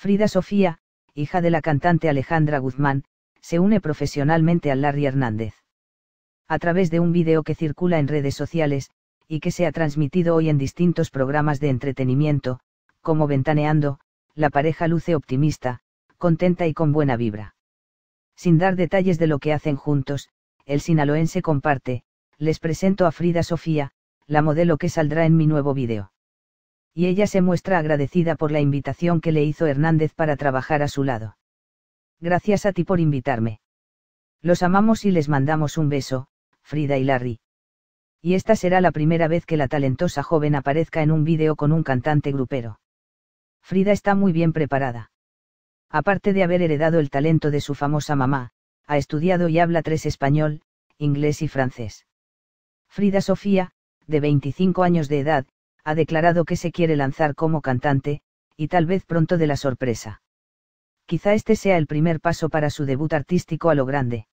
Frida Sofía, hija de la cantante Alejandra Guzmán, se une profesionalmente a Larry Hernández. A través de un video que circula en redes sociales, y que se ha transmitido hoy en distintos programas de entretenimiento, como Ventaneando, la pareja luce optimista, contenta y con buena vibra. Sin dar detalles de lo que hacen juntos, el sinaloense comparte, les presento a Frida Sofía, la modelo que saldrá en mi nuevo video y ella se muestra agradecida por la invitación que le hizo Hernández para trabajar a su lado. Gracias a ti por invitarme. Los amamos y les mandamos un beso, Frida y Larry. Y esta será la primera vez que la talentosa joven aparezca en un vídeo con un cantante grupero. Frida está muy bien preparada. Aparte de haber heredado el talento de su famosa mamá, ha estudiado y habla tres español, inglés y francés. Frida Sofía, de 25 años de edad, ha declarado que se quiere lanzar como cantante, y tal vez pronto de la sorpresa. Quizá este sea el primer paso para su debut artístico a lo grande.